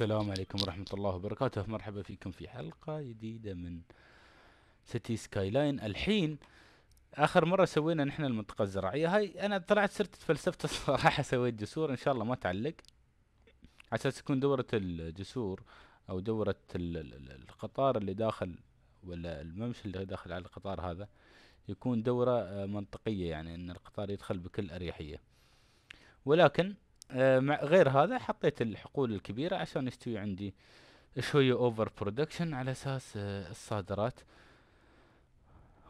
السلام عليكم ورحمة الله وبركاته مرحبا فيكم في حلقة جديدة من سيتي سكاي لاين الحين آخر مرة سوينا نحن المنطقة الزراعية هاي أنا طلعت صرت تفلسفت الصراحة سويت جسور إن شاء الله ما تعلق عشان تكون دورة الجسور أو دورة القطار اللي داخل ولا الممشى اللي داخل على القطار هذا يكون دورة آه، منطقية يعني إن القطار يدخل بكل أريحية ولكن آه، مع غير هذا حطيت الحقول الكبيرة عشان يستوي عندي شوية اوفر برودكشن على اساس آه، الصادرات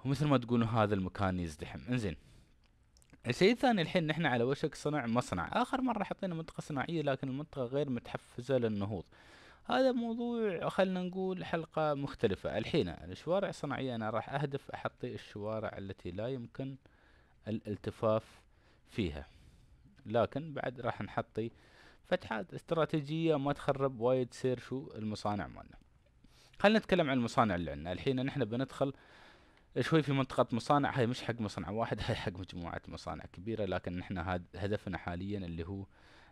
ومثل ما تقولون هذا المكان يزدحم انزين الشيء الثاني الحين نحن على وشك صنع مصنع اخر مرة حطينا منطقة صناعية لكن المنطقة غير متحفزة للنهوض هذا موضوع خلنا نقول حلقة مختلفة الحين الشوارع الصناعية انا راح اهدف احطي الشوارع التي لا يمكن الالتفاف فيها لكن بعد راح نحطي فتحات استراتيجية ما تخرب وايد سير شو المصانع مالنا خلينا نتكلم عن المصانع اللي عندنا الحين نحن بندخل شوي في منطقة مصانع هاي مش حق مصنع واحد هاي حق مجموعة مصانع كبيرة لكن نحن هدفنا حاليا اللي هو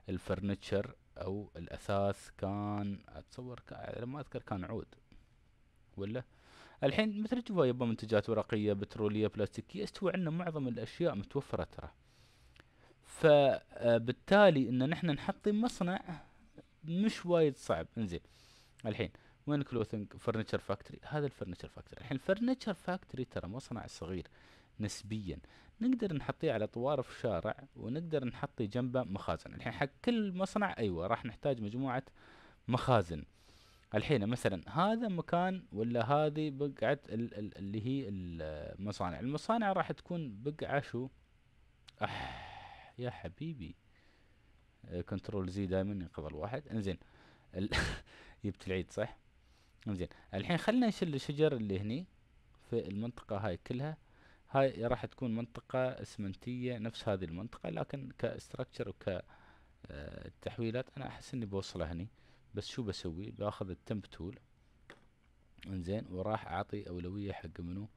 الفرنتشر او الاثاث كان اتصور كان ما اذكر كان عود ولا الحين مثل جوا يبا منتجات ورقية بترولية بلاستيكية استوى عندنا معظم الاشياء متوفرة ترى فبالتالي ان نحن نحطي مصنع مش وايد صعب انزين الحين وين كلوثنج فرنتشر فاكتوري هذا الفرنتشر فاكتوري الحين الفرنتشر فاكتوري ترى مصنع صغير نسبيا نقدر نحطيه على طوارف شارع ونقدر نحطي جنبه مخازن الحين حق كل مصنع ايوه راح نحتاج مجموعه مخازن الحين مثلا هذا مكان ولا هذه بقعة اللي هي المصانع المصانع راح تكون بقعة شو أح يا حبيبي آه، كنترول زي دائما يقبل واحد انزين جبت العيد صح انزين الحين خلنا نشيل الشجر اللي هني في المنطقة هاي كلها هاي راح تكون منطقة اسمنتية نفس هذه المنطقة لكن كاستراكشر وك التحويلات آه، انا احس اني بوصله هني بس شو بسوي باخذ التمب تول انزين وراح اعطي اولوية حق منو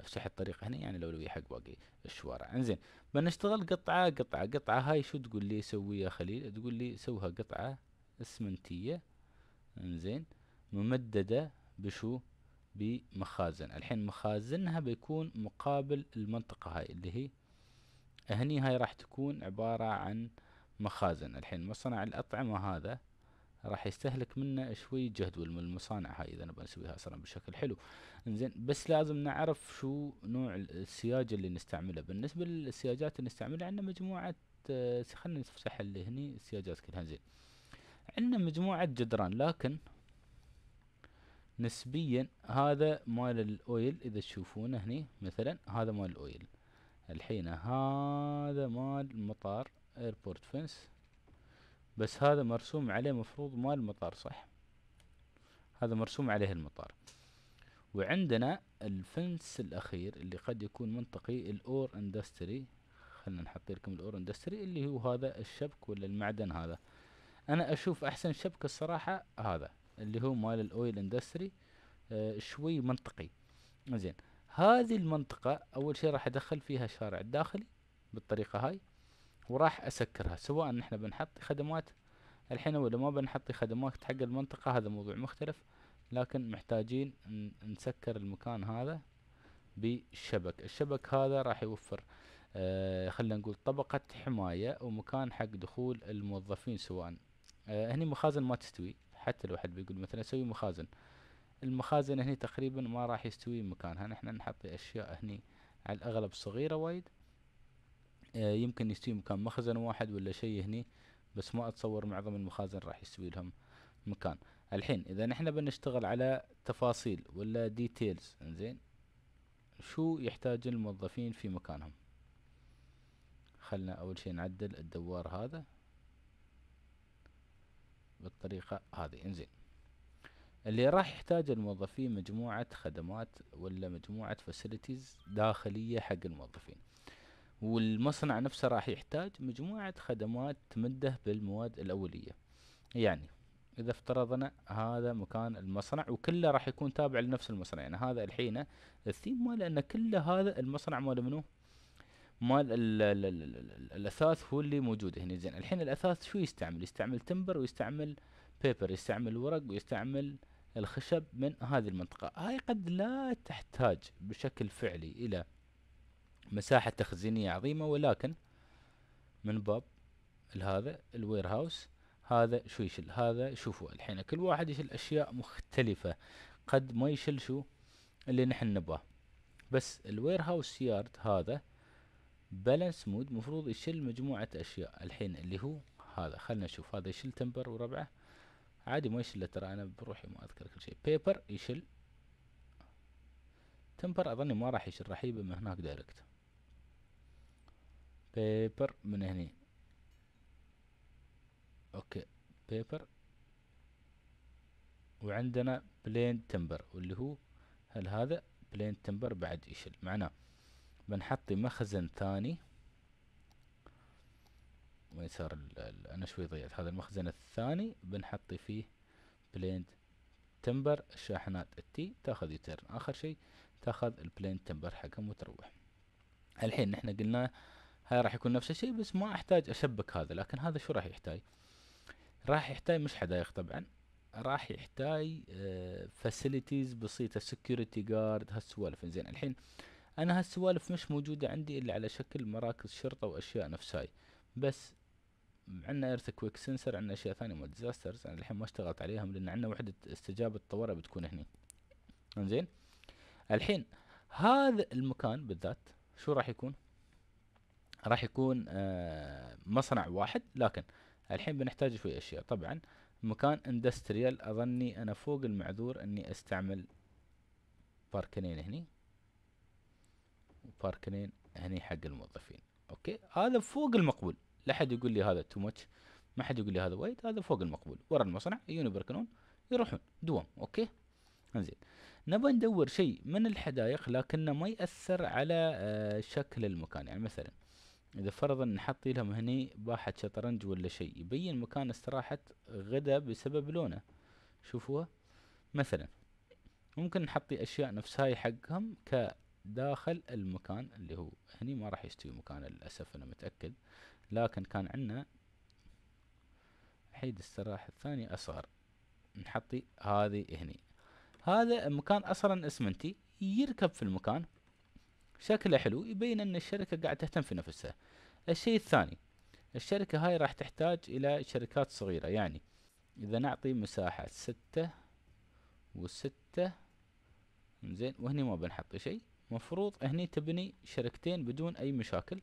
افتح الطريق هنا يعني الاولويه حق باقي الشوارع انزين بنشتغل قطعه قطعه قطعه هاي شو تقول لي سوي يا خليل تقول لي سوها قطعه اسمنتيه انزين ممدده بشو بمخازن الحين مخازنها بيكون مقابل المنطقه هاي اللي هي هني هاي راح تكون عباره عن مخازن الحين مصنع الاطعمه هذا راح يستهلك منا شوي جهد والمصانع هاي اذا نبغى نسويها اصلا بشكل حلو انزين بس لازم نعرف شو نوع السياج اللي نستعمله بالنسبه للسياجات اللي نستعملها عندنا مجموعه آه، خلينا نفتح اللي هني السياجات كلها زين عندنا مجموعه جدران لكن نسبيا هذا مال الاويل اذا تشوفونه هني مثلا هذا مال الاويل الحين هذا مال مطار ايربورت فنس بس هذا مرسوم عليه مفروض ما المطار صح هذا مرسوم عليه المطار وعندنا الفنس الأخير اللي قد يكون منطقي الأور اندستري خلنا نحط لكم الأور اندستري اللي هو هذا الشبك ولا المعدن هذا أنا أشوف أحسن شبك الصراحة هذا اللي هو مال الأويل اندستري آه شوي منطقي زين هذه المنطقة أول شيء راح أدخل فيها شارع الداخلي بالطريقة هاي وراح اسكرها سواء احنا بنحط خدمات الحين ولا ما بنحط خدمات حق المنطقة هذا موضوع مختلف لكن محتاجين نسكر المكان هذا بشبك الشبك هذا راح يوفر آه خلينا نقول طبقة حماية ومكان حق دخول الموظفين سواء آه هني مخازن ما تستوي حتى لو حد بيقول مثلا اسوي مخازن المخازن هني تقريبا ما راح يستوي مكانها نحن نحط اشياء هني على الاغلب صغيرة وايد آه، يمكن يستوي مكان مخزن واحد ولا شيء هني بس ما اتصور معظم المخازن راح يستوي لهم مكان الحين اذا نحن بنشتغل على تفاصيل ولا ديتيلز انزين شو يحتاج الموظفين في مكانهم خلنا اول شيء نعدل الدوار هذا بالطريقة هذه انزين اللي راح يحتاج الموظفين مجموعة خدمات ولا مجموعة فاسيلتيز داخلية حق الموظفين والمصنع نفسه راح يحتاج مجموعة خدمات تمده بالمواد الأولية يعني إذا افترضنا هذا مكان المصنع وكله راح يكون تابع لنفس المصنع يعني هذا الحين الثيم ماله أن كل هذا المصنع ماله منو مال الأثاث هو اللي موجود هنا زين الحين الأثاث شو يستعمل يستعمل تمبر ويستعمل بيبر يستعمل ورق ويستعمل الخشب من هذه المنطقة هاي قد لا تحتاج بشكل فعلي إلى مساحة تخزينية عظيمة ولكن من باب هذا الوير هاوس هذا شو يشل هذا شوفوا الحين كل واحد يشل اشياء مختلفة قد ما يشل شو اللي نحن نبغاه بس الوير هاوس يارد هذا بالانس مود مفروض يشل مجموعة اشياء الحين اللي هو هذا خلنا نشوف هذا يشل تمبر وربعه عادي ما يشل ترى انا بروحي ما اذكر كل شيء بيبر يشل تمبر اظني ما راح يشل راح يجيبه من هناك دايركت بيبر من هني اوكي بيبر وعندنا بلين تمبر واللي هو هل هذا بلين تمبر بعد يشل معناه بنحطي مخزن ثاني وين صار انا شوي ضيعت هذا المخزن الثاني بنحطي فيه بلين تمبر الشاحنات التي تاخذ يوتيرن اخر شيء تاخذ البلين تمبر حقهم وتروح الحين احنا قلنا هاي راح يكون نفس الشيء بس ما احتاج اشبك هذا لكن هذا شو راح يحتاج راح يحتاج مش حدائق طبعا راح يحتاج فاسيليتيز آه، بسيطة سكيورتي جارد هالسوالف زين الحين انا هالسوالف مش موجودة عندي الا على شكل مراكز شرطة واشياء نفس هاي بس عندنا ايرث كويك سنسر عندنا اشياء ثانية مال ديزاسترز انا الحين ما اشتغلت عليهم لان عندنا وحدة استجابة طوارئ بتكون هني انزين الحين هذا المكان بالذات شو راح يكون راح يكون آه، مصنع واحد لكن الحين بنحتاج شوي اشياء طبعا مكان اندستريال اظني انا فوق المعذور اني استعمل باركنين هني وباركنين هني حق الموظفين اوكي هذا فوق المقبول لا حد يقول لي هذا تو ماتش ما حد يقول لي هذا وايد هذا فوق المقبول ورا المصنع يجون بركنون يروحون دوام اوكي انزين نبى ندور شيء من الحدائق لكنه ما يأثر على آه، شكل المكان يعني مثلا إذا فرضا نحط لهم هني باحة شطرنج ولا شيء يبين مكان استراحة غدا بسبب لونه شوفوها مثلا ممكن نحطي أشياء نفس هاي حقهم كداخل المكان اللي هو هني ما راح يستوي مكان للأسف أنا متأكد لكن كان عندنا حيد استراحة الثاني أصغر نحطي هذه هني هذا مكان أصلا اسمنتي يركب في المكان شكله حلو يبين ان الشركه قاعد تهتم في نفسها الشيء الثاني الشركه هاي راح تحتاج الى شركات صغيره يعني اذا نعطي مساحه ستة وستة زين وهني ما بنحط شيء مفروض هني تبني شركتين بدون اي مشاكل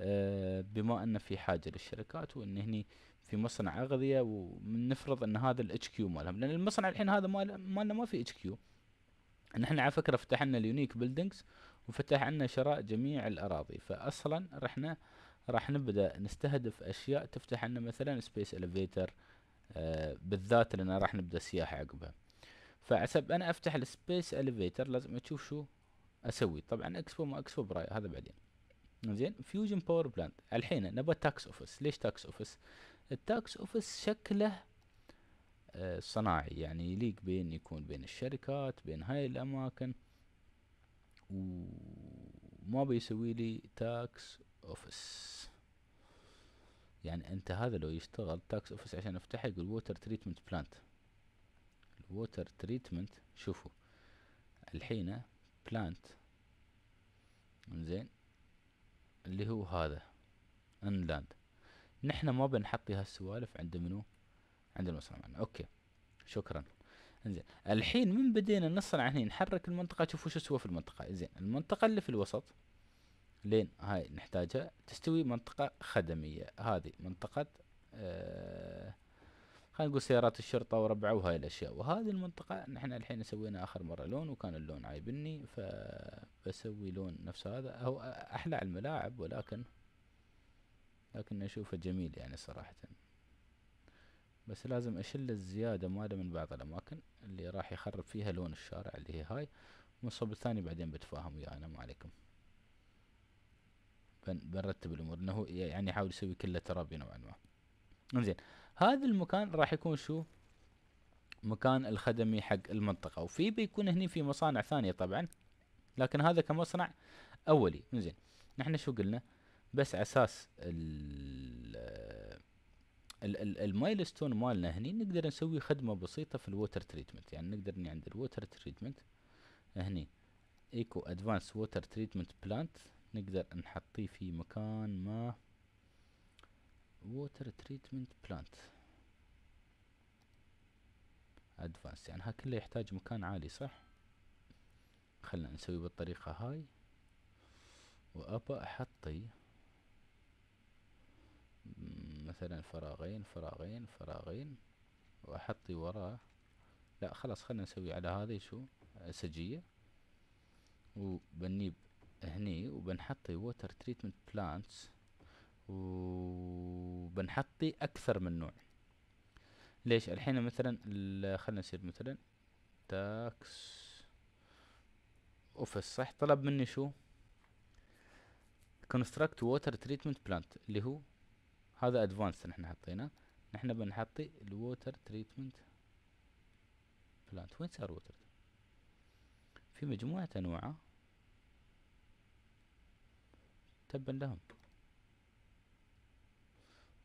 أه بما ان في حاجه للشركات وان هني في مصنع اغذيه ونفرض ان هذا الاتش كيو مالهم لان المصنع الحين هذا مالنا ما في اتش كيو نحن على فكره فتحنا اليونيك بيلدينجز وفتح عنا شراء جميع الأراضي فأصلا رحنا راح نبدأ نستهدف أشياء تفتح عنا مثلا سبيس إليفيتر آه، بالذات لأن راح نبدأ سياحة عقبها فعسب أنا أفتح السبيس إليفيتر لازم أشوف شو أسوي طبعا أكسبو ما أكسبو براي هذا بعدين زين فيوجن باور بلانت الحين نبى تاكس اوفيس ليش تاكس اوفيس التاكس اوفيس شكله آه، صناعي يعني يليق بين يكون بين الشركات بين هاي الاماكن وما بيسوي لي تاكس اوفيس يعني انت هذا لو يشتغل تاكس اوفيس عشان افتحه يقول ووتر تريتمنت بلانت الووتر تريتمنت شوفوا الحين بلانت زين اللي هو هذا انلاند نحن ما بنحط هالسوالف عند منو عند المصنع اوكي شكرا زين الحين من بدينا نصنع هنا نحرك المنطقه شوفوا شو سوى في المنطقه زين المنطقه اللي في الوسط لين هاي نحتاجها تستوي منطقه خدميه هذه منطقه آه خلينا نقول سيارات الشرطه وربعه وهاي الاشياء وهذه المنطقه نحن الحين سوينا اخر مره لون وكان اللون عايبني فبسوي لون نفس هذا هو احلى على الملاعب ولكن لكن اشوفه جميل يعني صراحه بس لازم اشيل الزيادة ماله من بعض الاماكن اللي راح يخرب فيها لون الشارع اللي هي هاي والصوب الثاني بعدين بتفاهم وياه انا ما عليكم بنرتب الامور انه يعني يحاول يسوي كله ترابي نوعا ما زين هذا المكان راح يكون شو مكان الخدمي حق المنطقة وفي بيكون هني في مصانع ثانية طبعا لكن هذا كمصنع اولي زين نحن شو قلنا بس اساس ال المايلستون مالنا هني نقدر نسوي خدمة بسيطة في الووتر تريتمنت يعني نقدر اني عند الووتر تريتمنت هني ايكو ادفانس ووتر تريتمنت بلانت نقدر نحطيه في مكان ما ووتر تريتمنت بلانت ادفانس يعني ها كله يحتاج مكان عالي صح خلنا نسوي بالطريقة هاي وابى احطي مثلا فراغين فراغين فراغين واحطي وراه لا خلاص خلنا نسوي على هذه شو سجية وبنيب هني وبنحطي ووتر تريتمنت بلانتس وبنحطي اكثر من نوع ليش الحين مثلا خلنا نصير مثلا تاكس اوفيس صح طلب مني شو كونستراكت ووتر تريتمنت بلانت اللي هو هذا ادفانس نحن حطيناه نحن بنحطي الووتر تريتمنت بلانت وين صار ووتر في مجموعة انواع تبا لهم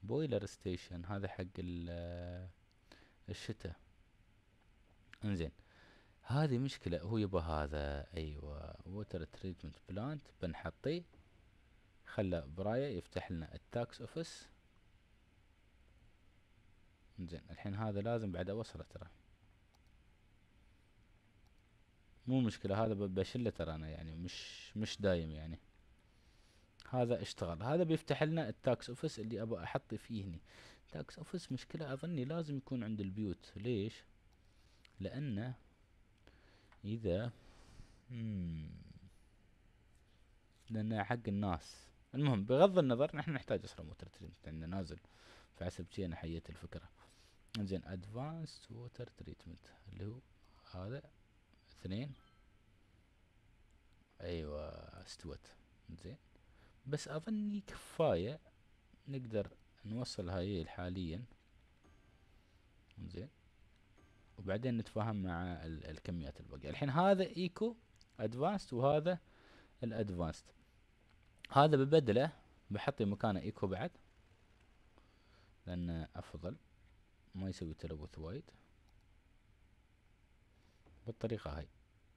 بويلر ستيشن هذا حق الشتاء انزين هذه مشكلة هو يبى هذا ايوه ووتر تريتمنت بلانت بنحطيه خلى برايا يفتح لنا التاكس اوفيس زين الحين هذا لازم بعد اوصله ترى مو مشكلة هذا بشله ترى انا يعني مش مش دايم يعني هذا اشتغل هذا بيفتح لنا التاكس اوفيس اللي ابى احط فيه هني تاكس اوفيس مشكلة اظني لازم يكون عند البيوت ليش لانه اذا لانه حق الناس المهم بغض النظر نحن نحتاج اصلا موتر ترينت لانه نازل فحسب شي انا حييت الفكرة زين ادفانس ووتر تريتمنت اللي هو هذا اثنين ايوه استوت زين بس اظني كفايه نقدر نوصل هاي حاليا زين وبعدين نتفاهم مع الكميات الباقيه الحين هذا ايكو ادفانسد وهذا الادفانسد هذا ببدله بحطي مكانه ايكو بعد لانه افضل ما يسوي تلوث وايد بالطريقة هاي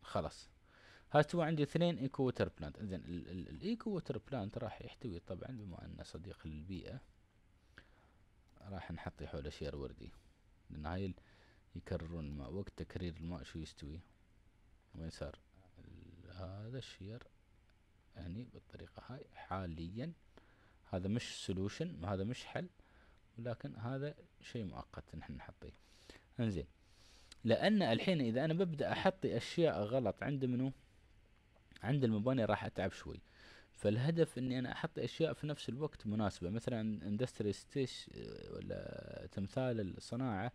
خلاص هاتوا عندي اثنين ايكو ووتر بلانت انزين الايكو ووتر بلانت راح يحتوي طبعا بما انه صديق للبيئة راح نحطي حوله شير وردي لان هاي يكررون الماء وقت تكرير الماء شو يستوي وين صار هذا الشير هني يعني بالطريقة هاي حاليا هذا مش سولوشن هذا مش حل لكن هذا شيء مؤقت نحن نحطيه انزين لان الحين اذا انا ببدا احط اشياء غلط عند منو عند المباني راح اتعب شوي فالهدف اني انا احط اشياء في نفس الوقت مناسبه مثلا اندستري آه، ستيش ولا تمثال الصناعه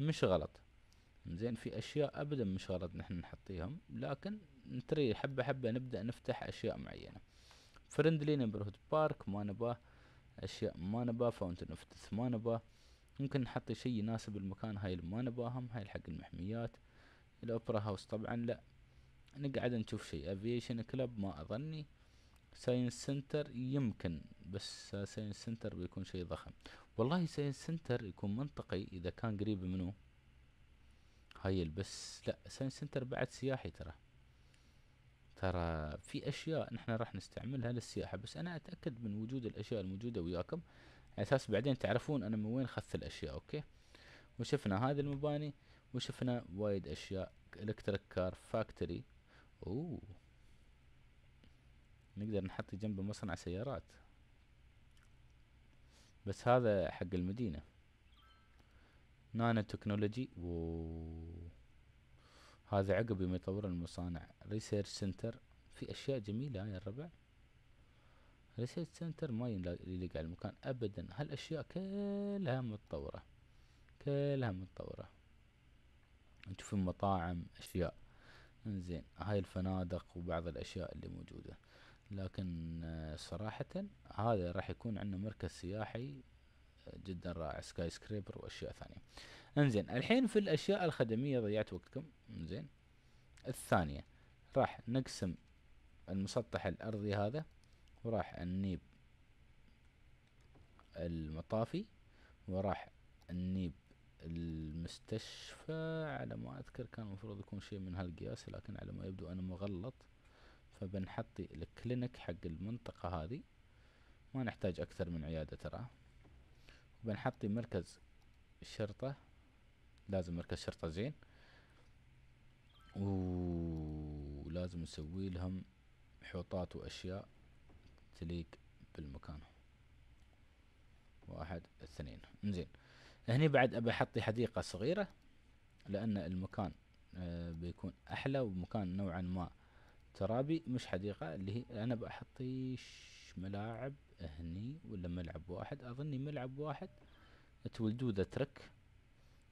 مش غلط زين في اشياء ابدا مش غلط نحن نحطيهم لكن نتري حبه حبه نبدا نفتح اشياء معينه فرندلي نيبرهود بارك ما نباه اشياء ما نباه فاونتن اوف ديث ما نباه ممكن نحط شيء يناسب المكان هاي اللي ما نباهم هاي حق المحميات الاوبرا هاوس طبعا لا نقعد نشوف شيء افيشن كلب ما اظني ساينس سنتر يمكن بس ساينس سنتر بيكون شيء ضخم والله ساينس سنتر يكون منطقي اذا كان قريب منه هاي البس لا ساينس سنتر بعد سياحي ترى ترى في اشياء نحن راح نستعملها للسياحة بس انا اتأكد من وجود الاشياء الموجودة وياكم على اساس بعدين تعرفون انا من وين اخذت الاشياء اوكي وشفنا هذه المباني وشفنا وايد اشياء الكتريك كار فاكتوري اوه نقدر نحط جنبه مصنع سيارات بس هذا حق المدينة نانو تكنولوجي اوه هذا عقب يوم يطور المصانع ريسيرش سنتر في اشياء جميلة يا الربع ريسيرش سنتر ما يليق على المكان ابدا هالاشياء كلها متطورة كلها متطورة نشوف المطاعم اشياء انزين هاي الفنادق وبعض الاشياء اللي موجودة لكن آه، صراحة هذا راح يكون عندنا مركز سياحي جدا رائع سكاي سكريبر واشياء ثانيه انزين الحين في الاشياء الخدميه ضيعت وقتكم انزين الثانيه راح نقسم المسطح الارضي هذا وراح نجيب المطافي وراح نجيب المستشفى على ما اذكر كان المفروض يكون شيء من هالقياس لكن على ما يبدو انا مغلط فبنحطي الكلينك حق المنطقة هذه ما نحتاج اكثر من عيادة ترى بنحطي مركز الشرطة لازم مركز شرطة زين ولازم نسوي لهم حوطات وأشياء تليق بالمكان واحد اثنين زين هني بعد أبي أحطي حديقة صغيرة لأن المكان آه بيكون أحلى ومكان نوعا ما ترابي مش حديقة اللي هي أنا بحطي ملاعب هني ولا ملعب واحد اظني ملعب واحد ذا ترك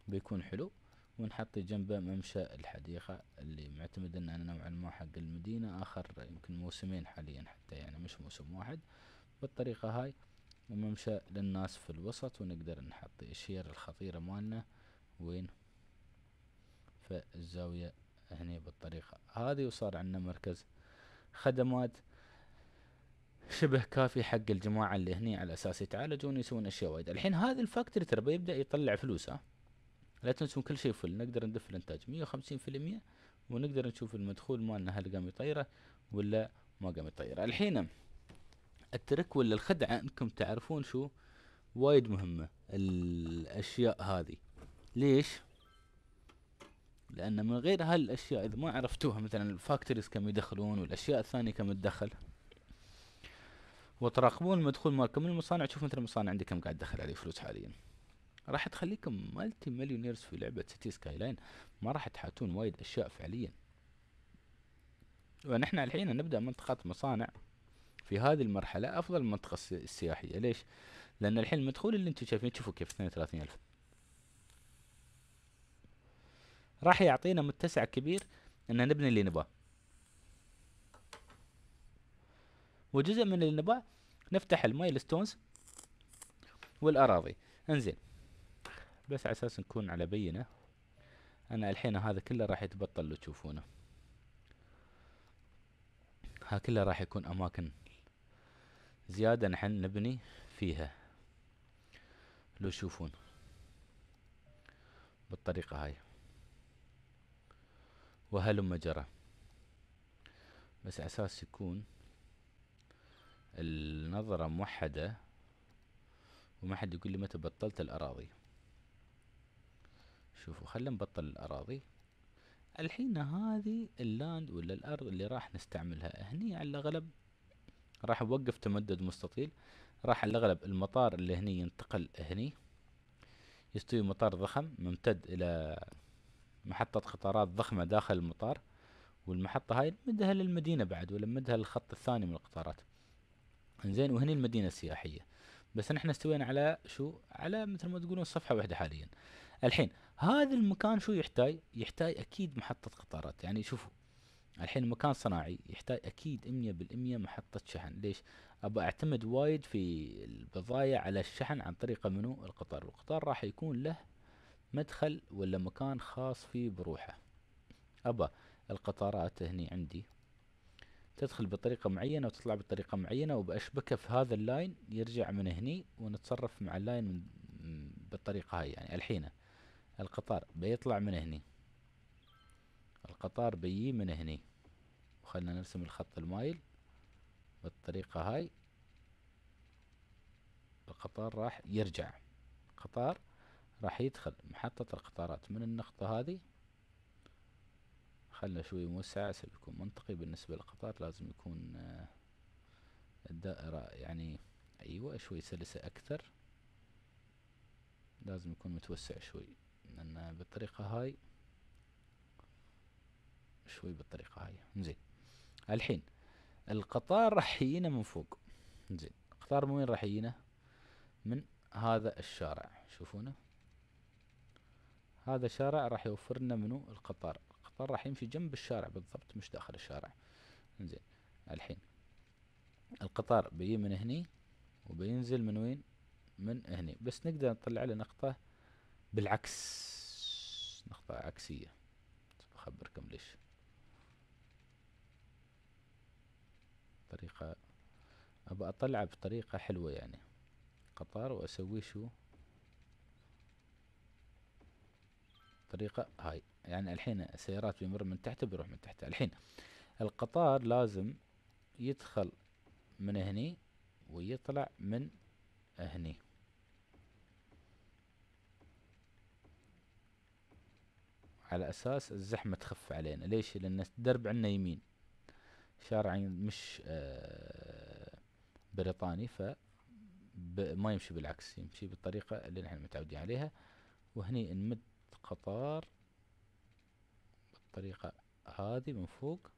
بيكون حلو ونحط جنبه ممشى الحديقة اللي معتمد ان انا نوعا ما حق المدينة اخر يمكن موسمين حاليا حتى يعني مش موسم واحد بالطريقة هاي وممشى للناس في الوسط ونقدر نحط الشير الخطيرة مالنا وين في الزاوية هني بالطريقة هذه وصار عندنا مركز خدمات شبه كافي حق الجماعه اللي هني على اساس يتعالجون يسوون اشياء وايد الحين هذا الفاكتوري ترى بيبدا يطلع فلوس ها لا تنسون كل شيء فل نقدر ندف الانتاج 150% ونقدر نشوف المدخول مالنا هل قام يطيره ولا ما قام يطيره الحين الترك ولا الخدعه انكم تعرفون شو وايد مهمه الاشياء هذه ليش لان من غير هالاشياء اذا ما عرفتوها مثلا الفاكتوريز كم يدخلون والاشياء الثانيه كم تدخل وتراقبون المدخول مالكم من المصانع تشوف مثل المصانع عندكم كم قاعد تدخل عليه فلوس حاليا راح تخليكم مالتي مليونيرز في لعبة سيتي سكاي لاين ما راح تحاتون وايد اشياء فعليا ونحن الحين نبدأ منطقة مصانع في هذه المرحلة افضل منطقة السياحية ليش؟ لان الحين المدخول اللي انتم شايفين تشوفوا كيف 32 الف راح يعطينا متسع كبير ان نبني اللي نباه وجزء من اللي نباه نفتح المايل ستونز والاراضي انزين بس على اساس نكون على بينه انا الحين هذا كله راح يتبطل لو تشوفونه ها كله راح يكون اماكن زياده نحن نبني فيها لو تشوفون بالطريقه هاي وهلم جرى بس اساس يكون النظرة موحدة وما حد يقول لي متى بطلت الأراضي شوفوا خلينا نبطل الأراضي الحين هذه اللاند ولا الأرض اللي راح نستعملها هني على الأغلب راح نوقف تمدد مستطيل راح على الأغلب المطار اللي هني ينتقل هني يستوي مطار ضخم ممتد إلى محطة قطارات ضخمة داخل المطار والمحطة هاي نمدها للمدينة بعد ولا نمدها للخط الثاني من القطارات زين وهني المدينة السياحية بس نحن استوينا على شو على مثل ما تقولون صفحة واحدة حاليا الحين هذا المكان شو يحتاج يحتاج اكيد محطة قطارات يعني شوفوا الحين مكان صناعي يحتاج اكيد 100% محطة شحن ليش ابى اعتمد وايد في البضايع على الشحن عن طريق منو القطار والقطار راح يكون له مدخل ولا مكان خاص فيه بروحه ابى القطارات هني عندي تدخل بطريقة معينة وتطلع بطريقة معينة وبأشبكها في هذا اللاين يرجع من هني ونتصرف مع اللاين من بالطريقة هاي يعني الحين القطار بيطلع من هني القطار بيجي من هني وخلنا نرسم الخط المايل بالطريقة هاي القطار راح يرجع قطار راح يدخل محطة القطارات من النقطة هذه خلنا شوي موسعة سيكون منطقي بالنسبة للقطار لازم يكون آه، الدائرة يعني أيوة شوي سلسة أكثر لازم يكون متوسع شوي لأن بالطريقة هاي شوي بالطريقة هاي زين الحين القطار راح يجينا من فوق زين القطار من وين راح يجينا من هذا الشارع شوفونه هذا شارع راح يوفر لنا منو القطار الأطفال راح يمشي جنب الشارع بالضبط مش داخل الشارع انزين الحين القطار بيجي من هني وبينزل من وين من هني بس نقدر نطلع له نقطة بالعكس نقطة عكسية بخبركم طيب، ليش طريقة أبى أطلعه بطريقة حلوة يعني قطار واسوي شو طريقة هاي يعني الحين السيارات بيمر من تحته بيروح من تحته الحين القطار لازم يدخل من هني ويطلع من هني على اساس الزحمة تخف علينا ليش لان الدرب عندنا يمين شارع مش آه بريطاني ف ما يمشي بالعكس يمشي بالطريقة اللي نحن متعودين عليها وهني نمد قطار الطريقة هذه من فوق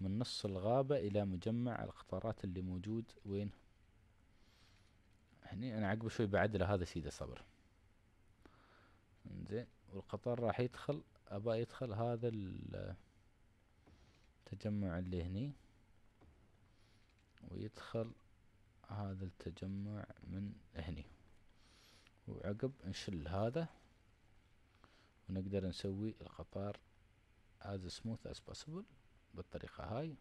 من نص الغابة إلى مجمع القطارات اللي موجود وين هني أنا عقب شوي بعدله هذا سيدة صبر إنزين والقطار راح يدخل أبا يدخل هذا التجمع اللي هني ويدخل هذا التجمع من هني وعقب نشل هذا ونقدر نسوي القطار as smooth as possible بالطريقة هاي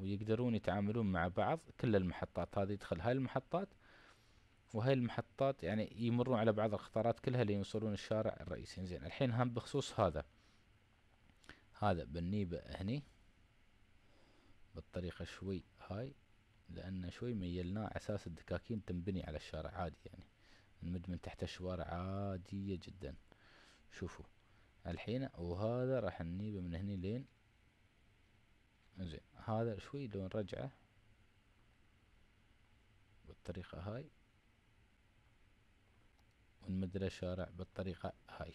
ويقدرون يتعاملون مع بعض كل المحطات هذه يدخل هاي المحطات وهاي المحطات يعني يمرون على بعض القطارات كلها يوصلون الشارع الرئيسي زين الحين هم بخصوص هذا هذا بنيبه هني بالطريقة شوي هاي لأن شوي ميلناه أساس الدكاكين تنبني على الشارع عادي يعني نمد من تحت الشوارع عادية جدا شوفوا الحين وهذا راح نجيبه من هني لين زين هذا شوي لو نرجعه بالطريقة هاي ونمد له الشارع بالطريقة هاي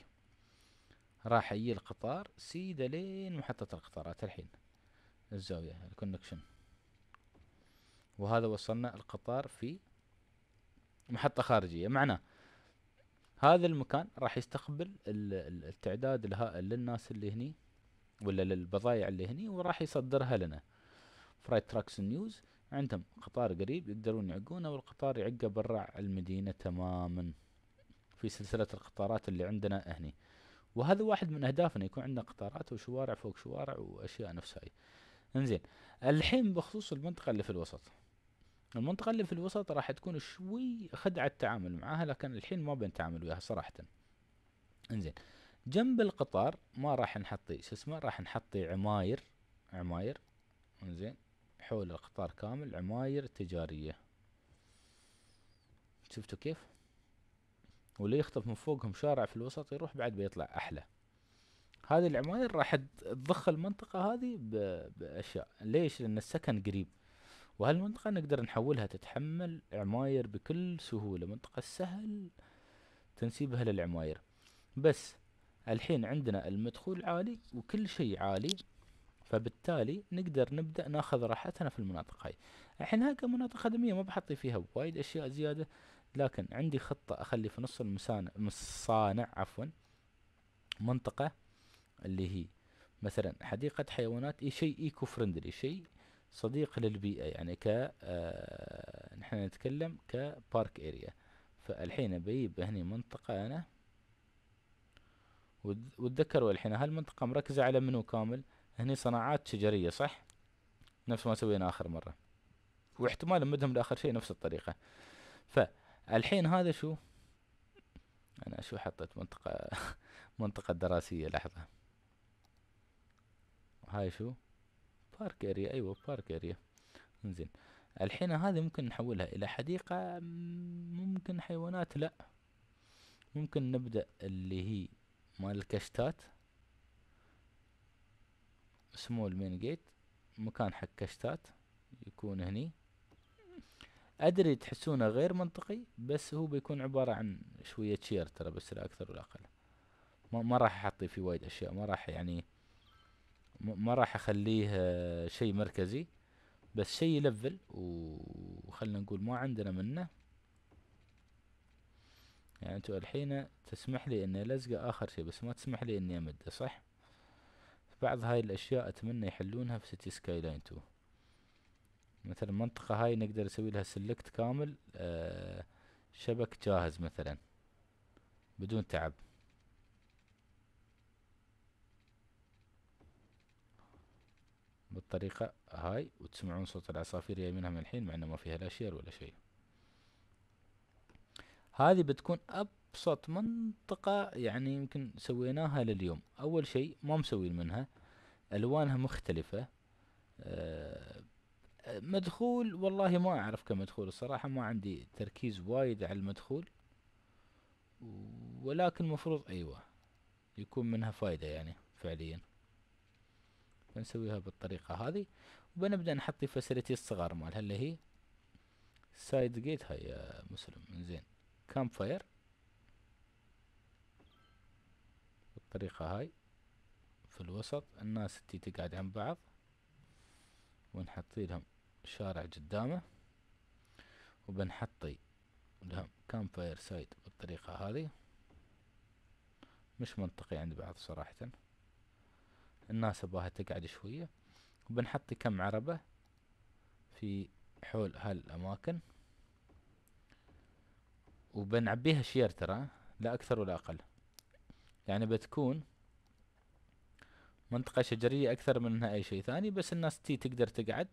راح يجي القطار سيدة لين محطة القطارات الحين الزاوية الكونكشن وهذا وصلنا القطار في محطة خارجية معناه هذا المكان راح يستقبل التعداد الهائل للناس اللي هني ولا للبضائع اللي هني وراح يصدرها لنا فرايت تراكس نيوز عندهم قطار قريب يقدرون يعقونه والقطار يعقه برا المدينة تماما في سلسلة القطارات اللي عندنا هني وهذا واحد من أهدافنا يكون عندنا قطارات وشوارع فوق شوارع وأشياء نفس هاي انزين الحين بخصوص المنطقة اللي في الوسط المنطقة اللي في الوسط راح تكون شوي خدعة التعامل معاها لكن الحين ما بنتعامل وياها صراحة انزين جنب القطار ما راح نحط شو اسمه راح نحط عماير عماير انزين حول القطار كامل عماير تجارية شفتوا كيف واللي يخطف من فوقهم شارع في الوسط يروح بعد بيطلع احلى هذه العماير راح تضخ المنطقة هذه بأشياء ليش لأن السكن قريب وهالمنطقة نقدر نحولها تتحمل عماير بكل سهولة منطقة سهل تنسيبها للعماير بس الحين عندنا المدخول عالي وكل شيء عالي فبالتالي نقدر نبدأ ناخذ راحتنا في المناطق هاي الحين هاي كمناطق خدمية ما بحطي فيها وايد أشياء زيادة لكن عندي خطة أخلي في نص المصانع مصانع عفوا منطقة اللي هي مثلا حديقة حيوانات إي شيء إيكو فرندلي شيء صديق للبيئة يعني ك آه، نحن نتكلم كبارك اريا فالحين بجيب هني منطقة انا وتذكروا الحين هالمنطقة مركزة على منو كامل هني صناعات شجرية صح نفس ما سوينا اخر مرة واحتمال مدهم لاخر شيء نفس الطريقة فالحين هذا شو انا شو حطيت منطقة منطقة دراسية لحظة هاي شو بارك اريا ايوه بارك اريا انزين الحين هذه ممكن نحولها الى حديقة ممكن حيوانات لا ممكن نبدأ اللي هي مال الكشتات سمول مين جيت مكان حق كشتات يكون هني ادري تحسونه غير منطقي بس هو بيكون عبارة عن شوية شير ترى بس لا اكثر ولا اقل ما, ما راح احطي فيه وايد اشياء ما راح يعني ما راح اخليه آه، شيء مركزي بس شيء يلفل وخلنا نقول ما عندنا منه يعني انتو الحين تسمح لي اني الزقه اخر شيء بس ما تسمح لي اني امده صح بعض هاي الاشياء اتمنى يحلونها في سيتي سكاي لاين 2 مثلا المنطقة هاي نقدر نسوي لها سلكت كامل آه شبك جاهز مثلا بدون تعب بالطريقة هاي وتسمعون صوت العصافير جاي منها من الحين مع انه ما فيها لا شير ولا شيء هذه بتكون ابسط منطقة يعني يمكن سويناها لليوم اول شيء ما مسوين منها الوانها مختلفة أه مدخول والله ما اعرف كمدخول الصراحة ما عندي تركيز وايد على المدخول ولكن المفروض ايوه يكون منها فايدة يعني فعليا بنسويها بالطريقة هذه وبنبدأ نحط فاسيلتي الصغار مالها اللي هي سايد جيت هاي يا مسلم زين كامب فاير بالطريقة هاي في الوسط الناس تي تقعد عن بعض ونحطي لهم شارع قدامه وبنحطي لهم كامب فاير سايد بالطريقة هذه مش منطقي عند بعض صراحةً الناس ابغاها تقعد شوية وبنحط كم عربة في حول هالأماكن وبنعبيها شير ترى لا أكثر ولا أقل يعني بتكون منطقة شجرية أكثر منها أي شيء ثاني بس الناس تي تقدر تقعد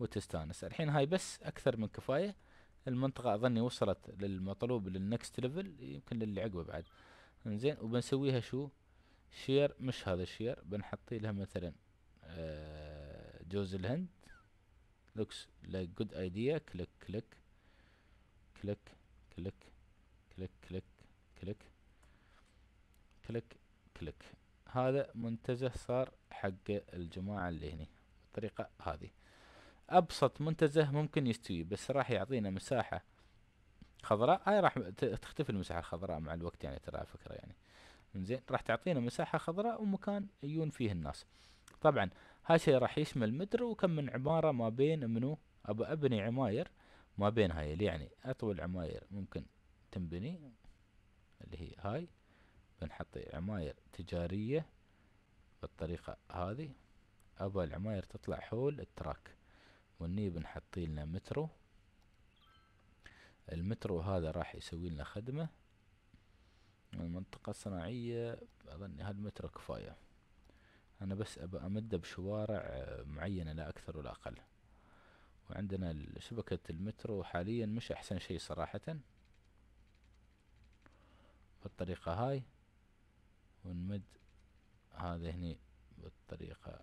وتستانس الحين هاي بس أكثر من كفاية المنطقة أظني وصلت للمطلوب للنكست ليفل يمكن للي عقبه بعد انزين وبنسويها شو شير مش هذا الشير بنحط لها مثلا آه، جوز الهند لوكس لايك جود ايديا كليك كليك كليك كليك كليك كليك كليك كليك كليك هذا منتزه صار حق الجماعة اللي هني بالطريقة هذه أبسط منتزه ممكن يستوي بس راح يعطينا مساحة خضراء هاي راح تختفي المساحة الخضراء مع الوقت يعني ترى فكرة يعني زين راح تعطينا مساحة خضراء ومكان يجون فيه الناس طبعا هالشي راح يشمل متر وكم من عمارة ما بين منو ابى ابني عماير ما بين هاي اللي يعني اطول عماير ممكن تنبني اللي هي هاي بنحط عماير تجارية بالطريقة هذه ابى العماير تطلع حول التراك وني بنحط لنا مترو المترو هذا راح يسوي لنا خدمة المنطقة الصناعية أظن هالمتر كفاية أنا بس أبى أمده بشوارع آه، معينة لا أكثر ولا أقل وعندنا شبكة المترو حاليا مش أحسن شي صراحة بالطريقة هاي ونمد هذا هني بالطريقة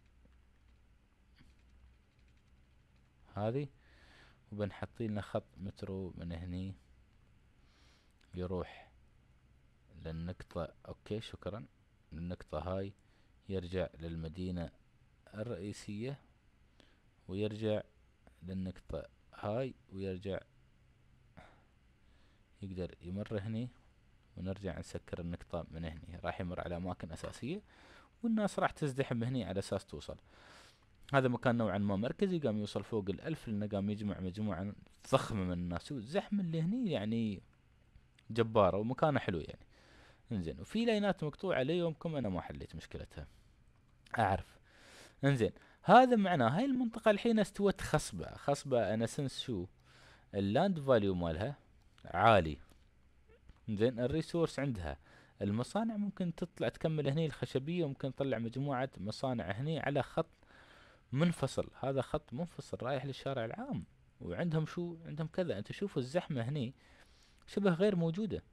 هذه وبنحطي لنا خط مترو من هني يروح للنقطة أوكي شكرا النقطة هاي يرجع للمدينة الرئيسية ويرجع للنقطة هاي ويرجع يقدر يمر هني ونرجع نسكر النقطة من هني راح يمر على أماكن أساسية والناس راح تزدحم هني على أساس توصل هذا مكان نوعا ما مركزي قام يوصل فوق الألف لأنه قام يجمع مجموعة ضخمة من الناس والزحمة اللي هني يعني جبارة ومكانه حلو يعني انزين وفي لاينات مقطوعه ليومكم انا ما حليت مشكلتها اعرف انزين هذا معناه هاي المنطقه الحين استوت خصبه خصبه انا سنس شو اللاند فاليو مالها عالي انزين الريسورس عندها المصانع ممكن تطلع تكمل هني الخشبية ممكن تطلع مجموعة مصانع هني على خط منفصل هذا خط منفصل رايح للشارع العام وعندهم شو عندهم كذا انت شوفوا الزحمة هني شبه غير موجودة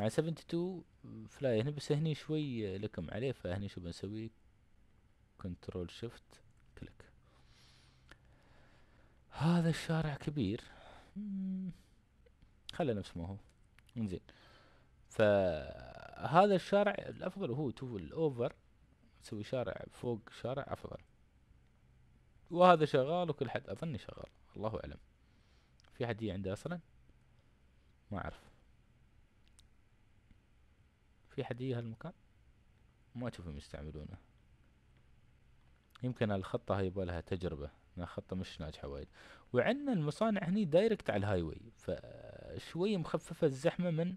مع 72 فلاي هنا بس هني شوي لكم عليه فهني شو بنسوي كنترول شيفت كليك هذا الشارع كبير خلى نفس ما هو انزين فهذا الشارع الافضل هو تو الاوفر تسوي شارع فوق شارع افضل وهذا شغال وكل حد اظني شغال الله اعلم في حد عنده اصلا ما اعرف في حد يجي هالمكان ما اشوفهم يستعملونه يمكن الخطة هاي لها تجربة خطة مش ناجحة وايد وعندنا المصانع هني دايركت على الهاي واي فشوي مخففة الزحمة من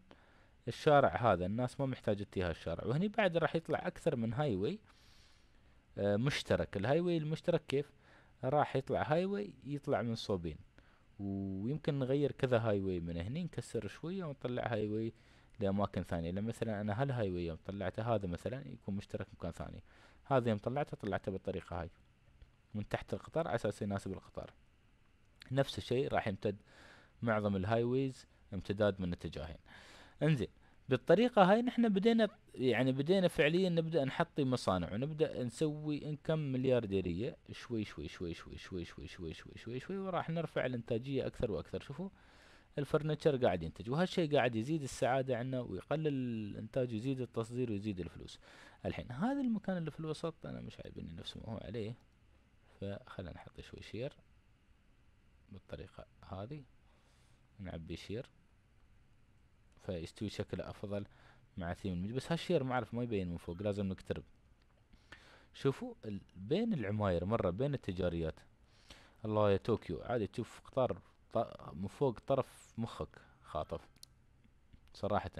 الشارع هذا الناس ما محتاجة تجاه الشارع وهني بعد راح يطلع اكثر من هاي واي آه، مشترك الهاي واي المشترك كيف راح يطلع هاي واي يطلع من صوبين ويمكن نغير كذا هاي واي من هني نكسر شوية ونطلع هاي واي لاماكن ثانيه لما مثلا انا هاي يوم طلعته هذا مثلا يكون مشترك مكان ثاني هذا يوم طلعته طلعته بالطريقه هاي من تحت القطار على اساس يناسب القطار نفس الشيء راح يمتد معظم الهاي ويز امتداد من اتجاهين انزين بالطريقة هاي نحن بدينا يعني بدينا فعليا نبدأ نحطي مصانع ونبدأ نسوي انكم مليارديرية شوي شوي شوي شوي شوي شوي شوي شوي شوي شوي وراح نرفع الانتاجية اكثر واكثر شوفوا الفرنتشر قاعد ينتج وهالشيء قاعد يزيد السعادة عندنا ويقلل الانتاج ويزيد التصدير ويزيد الفلوس الحين هذا المكان اللي في الوسط انا مش عايبني نفس ما هو عليه فخلنا نحط شوي شير بالطريقة هذه نعبي شير فيستوي شكله افضل مع ثيم بس هالشير ما اعرف ما يبين من فوق لازم نقترب شوفوا بين العماير مرة بين التجاريات الله يا طوكيو عادي تشوف قطار من فوق طرف مخك خاطف صراحة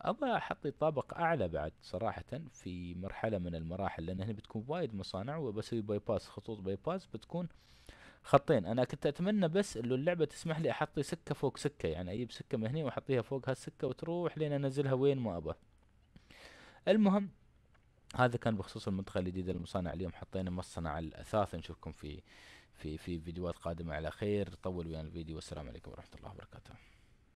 أبغى أحطي طابق أعلى بعد صراحة في مرحلة من المراحل لأن هنا بتكون وايد مصانع وبسوي باي باس خطوط باي باس بتكون خطين أنا كنت أتمنى بس إنه اللعبة تسمح لي أحطي سكة فوق سكة يعني أجيب سكة من هنا وأحطيها فوق هالسكة وتروح لين أنزلها وين ما أبغى المهم هذا كان بخصوص المنطقة الجديدة للمصانع اليوم حطينا مصنع الأثاث نشوفكم في في في فيديوهات قادمه على خير طول ويانا الفيديو والسلام عليكم ورحمه الله وبركاته